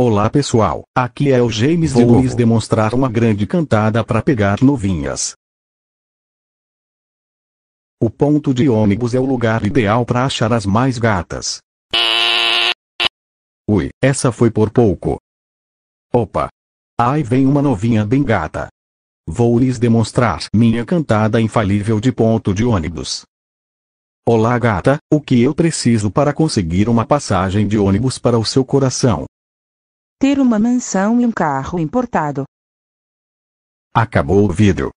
Olá pessoal, aqui é o James Vou. de Luiz demonstrar uma grande cantada para pegar novinhas. O ponto de ônibus é o lugar ideal para achar as mais gatas. Ui, essa foi por pouco. Opa! Ai vem uma novinha bem gata. Vou lhes demonstrar minha cantada infalível de ponto de ônibus. Olá gata, o que eu preciso para conseguir uma passagem de ônibus para o seu coração? Ter uma mansão e um carro importado. Acabou o vidro.